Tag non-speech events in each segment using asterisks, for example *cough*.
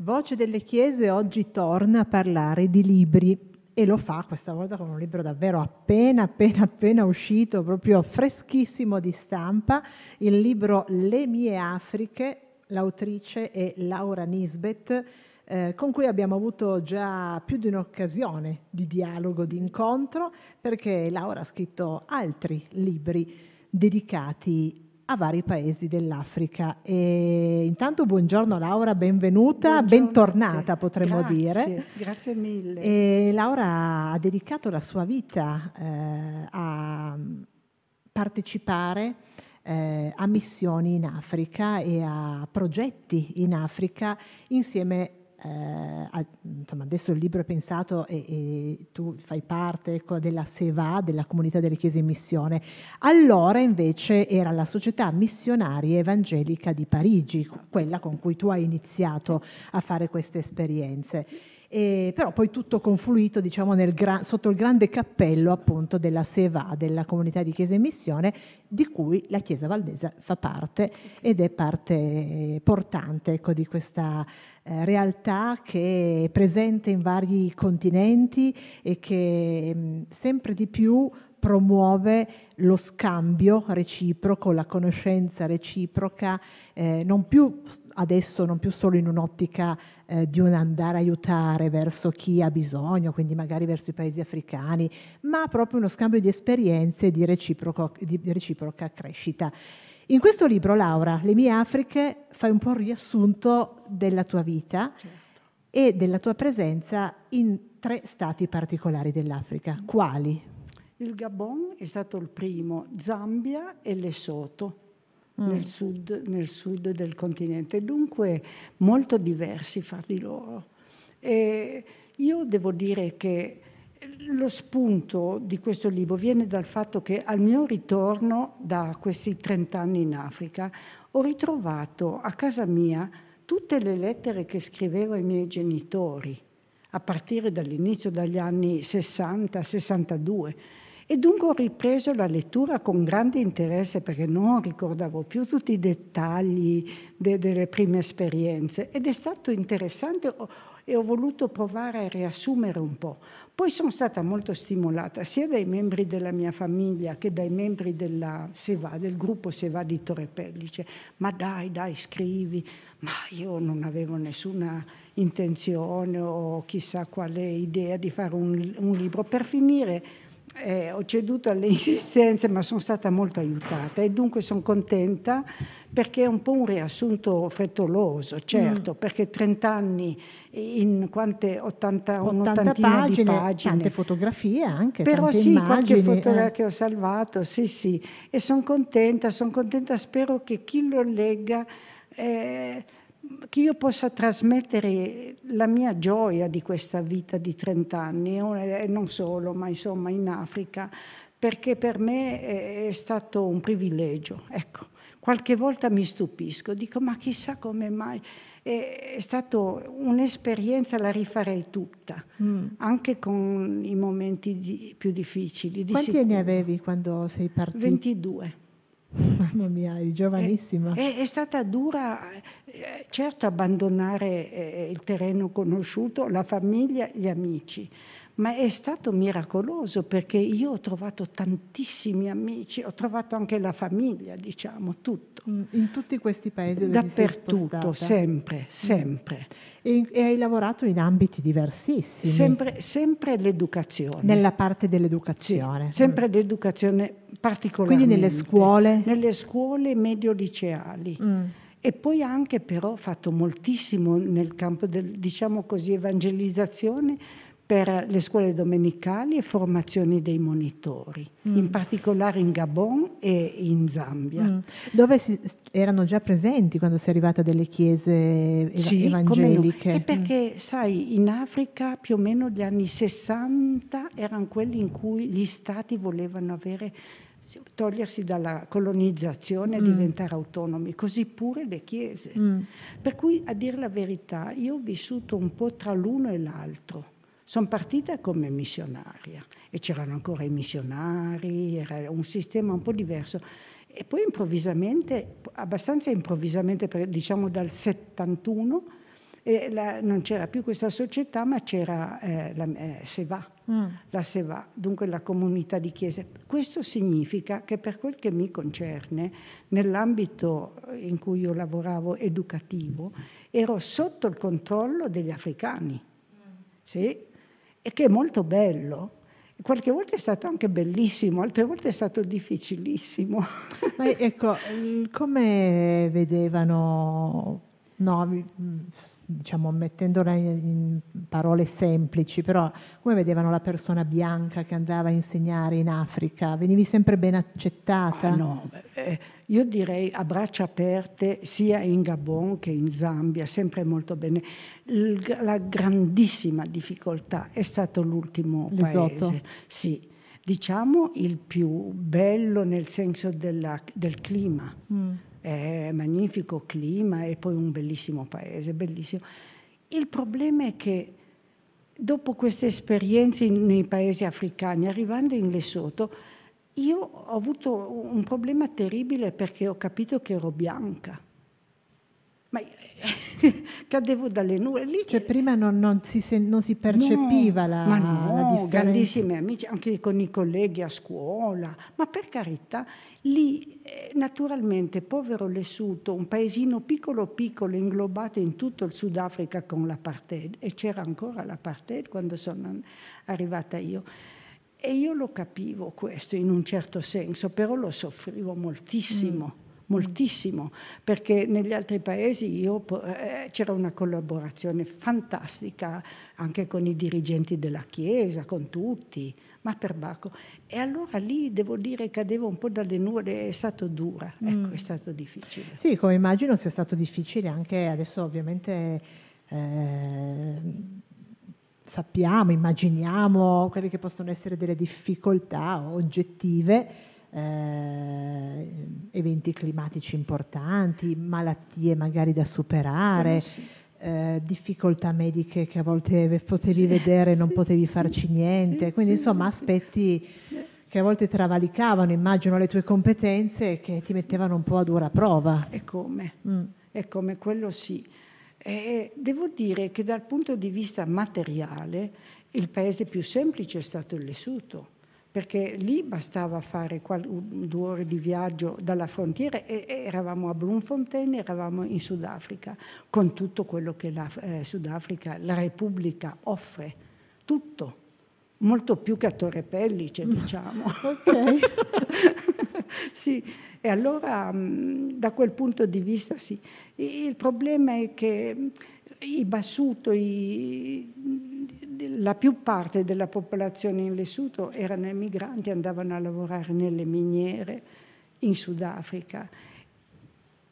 Voce delle Chiese oggi torna a parlare di libri e lo fa questa volta con un libro davvero appena, appena, appena uscito, proprio freschissimo di stampa, il libro Le mie Afriche, l'autrice è Laura Nisbet, eh, con cui abbiamo avuto già più di un'occasione di dialogo, di incontro, perché Laura ha scritto altri libri dedicati a vari paesi dell'Africa. E intanto buongiorno Laura, benvenuta, buongiorno. bentornata potremmo grazie, dire. Grazie mille. E Laura ha dedicato la sua vita eh, a partecipare eh, a missioni in Africa e a progetti in Africa insieme eh, insomma, adesso il libro è pensato e, e tu fai parte ecco, della SEVA, della comunità delle chiese in missione. Allora invece era la società missionaria evangelica di Parigi, quella con cui tu hai iniziato a fare queste esperienze. E però poi tutto confluito diciamo, gra- sotto il grande cappello appunto della SEVA, della comunità di Chiesa in Missione, di cui la Chiesa Valdese fa parte ed è parte portante ecco, di questa eh, realtà che è presente in vari continenti e che sempre di più promuove lo scambio reciproco, la conoscenza reciproca, eh, non più adesso non più solo in un'ottica eh, di un andare a aiutare verso chi ha bisogno, quindi magari verso i paesi africani, ma proprio uno scambio di esperienze e di, di, reciproca crescita. In questo libro, Laura, Le mie Afriche, fai un po' un riassunto della tua vita certo. e della tua presenza in tre stati particolari dell'Africa. Quali? Il Gabon è stato il primo, Zambia e Lesotho. Mm. Nel, sud, nel sud del continente, dunque molto diversi fra di loro. E io devo dire che lo spunto di questo libro viene dal fatto che al mio ritorno da questi 30 anni in Africa ho ritrovato a casa mia tutte le lettere che scrivevo ai miei genitori, a partire dall'inizio degli anni 60-62 e dunque ho ripreso la lettura con grande interesse perché non ricordavo più tutti i dettagli de, delle prime esperienze ed è stato interessante e ho voluto provare a riassumere un po'. Poi sono stata molto stimolata sia dai membri della mia famiglia che dai membri della, va, del gruppo Se va di Torre Pellice. Ma dai, dai, scrivi. Ma io non avevo nessuna intenzione o chissà quale idea di fare un, un libro. Per finire eh, ho ceduto alle *laughs* insistenze ma sono stata molto aiutata e dunque sono contenta perché è un po' un riassunto frettoloso, certo, mm. perché 30 anni in quante 80, 80 pagine, pagine, tante fotografie anche, però sì, immagini, qualche fotografia eh. che ho salvato, sì sì, e sono contenta, sono contenta, spero che chi lo legga eh, che io possa trasmettere la mia gioia di questa vita di 30 anni, e non solo, ma insomma in Africa, perché per me è stato un privilegio. Ecco, qualche volta mi stupisco, dico ma chissà come mai è, stata un'esperienza, la rifarei tutta, mm. anche con i momenti di, più difficili. Di Quanti sicuro. ne avevi quando sei partita? 22. *laughs* Mamma mia, eri giovanissima. È, eh, è, è, stata dura, eh, certo, abbandonare eh, il terreno conosciuto, la famiglia, gli amici, ma è stato miracoloso perché io ho trovato tantissimi amici, ho trovato anche la famiglia, diciamo, tutto. Mm, in tutti questi paesi? Dove Dappertutto, sempre, mm. sempre. E, e, hai lavorato in ambiti diversissimi? Sempre, sempre l'educazione. Nella parte dell'educazione? Sì, sempre mm. l'educazione particolare. Quindi nelle scuole? Nelle scuole medio-liceali. Mm. E poi anche però ho fatto moltissimo nel campo del, diciamo così, evangelizzazione per le scuole domenicali e formazioni dei monitori, mm. in particolare in Gabon e in Zambia. Mm. Dove si, erano già presenti quando si è arrivata delle chiese ev- sì, evangeliche? No. perché, mm. sai, in Africa più o meno gli anni 60 erano quelli in cui gli stati volevano avere togliersi dalla colonizzazione e mm. diventare autonomi, così pure le chiese. Mm. Per cui, a dire la verità, io ho vissuto un po' tra l'uno e l'altro sono partita come missionaria e c'erano ancora i missionari, era un sistema un po' diverso. E poi improvvisamente, abbastanza improvvisamente, diciamo dal 71, eh, la, non c'era più questa società, ma c'era eh, la eh, Seva, mm. la Seva, dunque la comunità di chiese. Questo significa che per quel che mi concerne, nell'ambito in cui io lavoravo educativo, ero sotto il controllo degli africani. Mm. Sì, e che è molto bello. Qualche volta è stato anche bellissimo, altre volte è stato difficilissimo. Ma ecco, come vedevano No, diciamo mettendola in parole semplici, però come vedevano la persona bianca che andava a insegnare in Africa? Venivi sempre ben accettata? Ah, no, eh, io direi a braccia aperte sia in Gabon che in Zambia, sempre molto bene. L- la grandissima difficoltà è stato l'ultimo L'esoto. paese. Sì, diciamo il più bello nel senso della, del clima. Mm eh, magnifico clima e poi un bellissimo paese, bellissimo. Il problema è che dopo queste esperienze nei paesi africani, arrivando in Lesotho, io ho avuto un problema terribile perché ho capito che ero bianca. Ma *laughs* cadevo dalle nuvole. Lì... Cioè prima non, non, si, non si, percepiva no, la, ma no, la differenza. grandissimi amici, anche con i colleghi a scuola. Ma per carità, Lì, eh, naturalmente, povero Lessuto, un paesino piccolo piccolo inglobato in tutto il Sudafrica con l'apartheid, e c'era ancora l'apartheid quando sono arrivata io. E io lo capivo questo in un certo senso, però lo soffrivo moltissimo. Mm moltissimo, perché negli altri paesi io, eh, eh, c'era una collaborazione fantastica anche con i dirigenti della Chiesa, con tutti, ma per Bacco. E allora lì devo dire che cadevo un po' dalle nuvole, è stato dura, ecco, mm. ecco, è stato difficile. Sì, come immagino sia stato difficile anche adesso ovviamente... Eh, sappiamo, immaginiamo quelle che possono essere delle difficoltà oggettive eh, eventi climatici importanti, malattie magari da superare. Eh, eh difficoltà mediche che a volte potevi sì, vedere e non sì, potevi farci sì, niente, quindi insomma aspetti che a volte travalicavano, immagino, le tue competenze e che ti mettevano un po' a dura prova. E come? Mm. come quello sì. E devo dire che dal punto di vista materiale il paese più semplice è stato il Lessuto perché lì bastava fare due ore di viaggio dalla frontiera e, eravamo a Bloemfontein, eravamo in Sudafrica, con tutto quello che la eh, Sudafrica, la Repubblica offre, tutto, molto più che a Torre Pellice, mm. diciamo. ok. *laughs* sì, e allora mm, da quel punto di vista sì. Il problema è che i Bassuto, i la più parte della popolazione in Lesotho erano emigranti, andavano a lavorare nelle miniere in Sudafrica.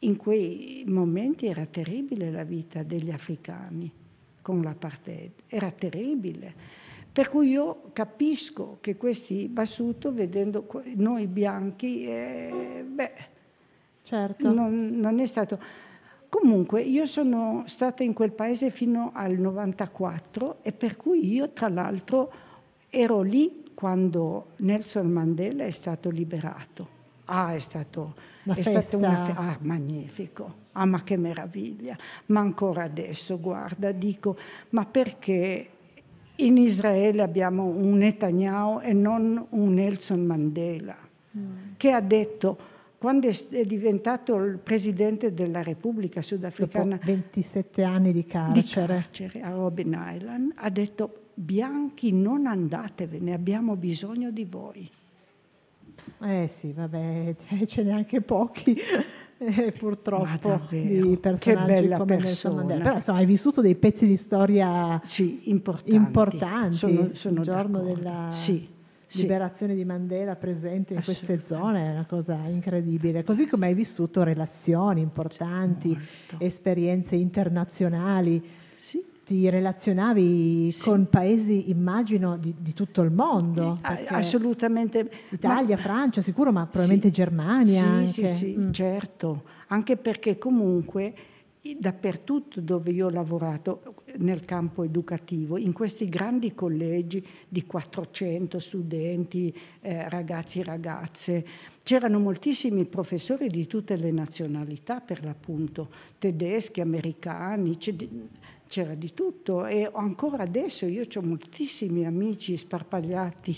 In quei momenti era terribile la vita degli africani con l'apartheid, era terribile. Per cui io capisco che questi Bassuto, vedendo noi bianchi, eh, beh, certo. non, non è stato... Comunque io sono stata in quel paese fino al 94 e per cui io tra l'altro ero lì quando Nelson Mandela è stato liberato. Ah, è stato una è festa. Una fe- ah, magnifico. Ah, ma che meraviglia. Ma ancora adesso, guarda, dico, ma perché in Israele abbiamo un Netanyahu e non un Nelson Mandela, mm. che ha detto quando è diventato il presidente della Repubblica sudafricana. Dopo 27 anni di carcere. Di carcere a Robben Island, ha detto bianchi non andatevene, abbiamo bisogno di voi. Eh sì, vabbè, *laughs* ce n'è anche pochi. *laughs* Eh, purtroppo di personaggi che bella come persona. Mandela. Però insomma, hai vissuto dei pezzi di storia sì, importanti. importanti. Sono, sono il giorno della... Sì sì. liberazione di Mandela presente in ah, queste zone è una cosa incredibile. Così come hai vissuto relazioni importanti, certo, esperienze internazionali. Sì. Ti relazionavi sì. con paesi, immagino, di, di tutto il mondo. Ah, assolutamente. Italia, ma... Francia, sicuro, ma probabilmente Germania. Sì, anche. sì, sì, mm. certo. Anche perché comunque dappertutto dove io ho lavorato nel campo educativo, in questi grandi collegi di 400 studenti, eh, ragazzi e ragazze, c'erano moltissimi professori di tutte le nazionalità per l'appunto, tedeschi, americani, c'era di tutto e ancora adesso io ho moltissimi amici sparpagliati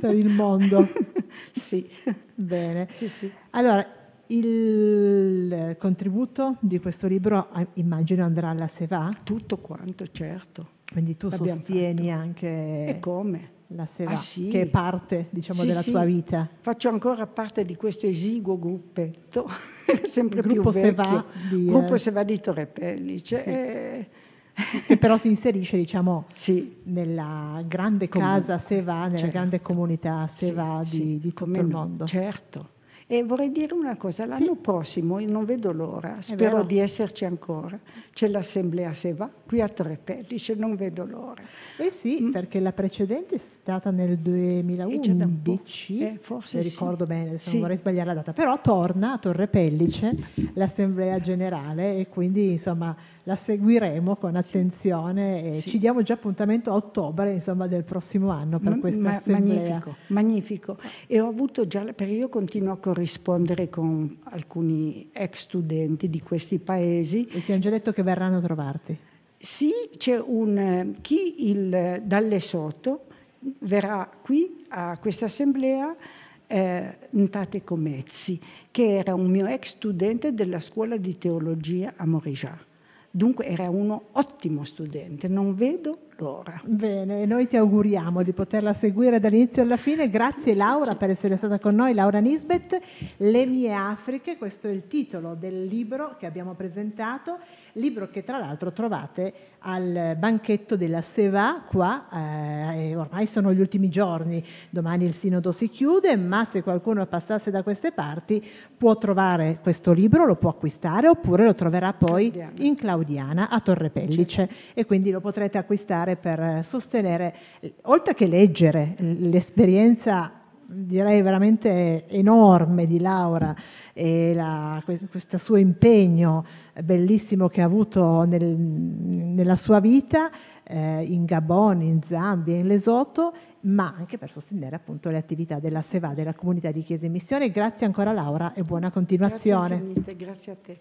per il mondo. *laughs* sì. Bene. Sì, sì. Allora, il contributo di questo libro immagino andrà alla SEVA? Tutto quanto, certo. Quindi tu L'abbiamo sostieni fatto. anche... E come? La SEVA, ah, sì. che è parte diciamo, sì, della sì. tua vita. Faccio ancora parte di questo esiguo gruppetto, *laughs* sempre gruppo più vecchio. Eh, SEVA di, gruppo cioè, eh... SEVA di Torre Pellice. E... che però *laughs* si inserisce diciamo, nella grande casa SEVA, nella certo. grande comunità SEVA di, di tutto il mondo. Certo. E vorrei dire una cosa, l'anno sì. prossimo, io non vedo l'ora, spero di esserci ancora, c'è l'assemblea se va, qui a Trepellice, cioè non vedo l'ora. Eh sì, mm. perché la precedente è stata nel 2011, eh, eh, forse se ricordo sì. bene, adesso sì. non vorrei sbagliare la data, però torna a Torre Pellice l'assemblea generale e quindi insomma la seguiremo con attenzione e ci diamo già appuntamento a ottobre insomma, del prossimo anno per ma, questa ma, assemblea. Magnifico, magnifico. E ho avuto già, perché io continuo a correre corrispondere con alcuni ex studenti di questi paesi. E ti hanno già detto che verranno a trovarti? Sì, c'è un, eh, chi il, eh, dalle sotto verrà qui a questa assemblea eh, Ntate Comezzi, che era un mio ex studente della scuola di teologia a Morigia. Dunque era uno ottimo studente, non vedo tuttora. Bene, noi ti auguriamo di poterla seguire dall'inizio alla fine. Grazie Laura per essere stata con noi, Laura Nisbet. Le mie Afriche, questo è il titolo del libro che abbiamo presentato, libro che tra l'altro trovate al banchetto della Seva qua, eh, ormai sono gli ultimi giorni, domani il sinodo si chiude, ma se qualcuno passasse da queste parti può trovare questo libro, lo può acquistare oppure lo troverà poi Claudiana. in Claudiana a Torre Pellice certo. e quindi lo potrete acquistare fare per sostenere, oltre che leggere l'esperienza direi veramente enorme di Laura e la, questo suo impegno bellissimo che ha avuto nel, nella sua vita eh, in Gabon, in Zambia, in Lesoto, ma anche per sostenere appunto le attività della SEVA, della comunità di Chiesa e Missione. Grazie ancora Laura e buona continuazione. Grazie, grazie a te.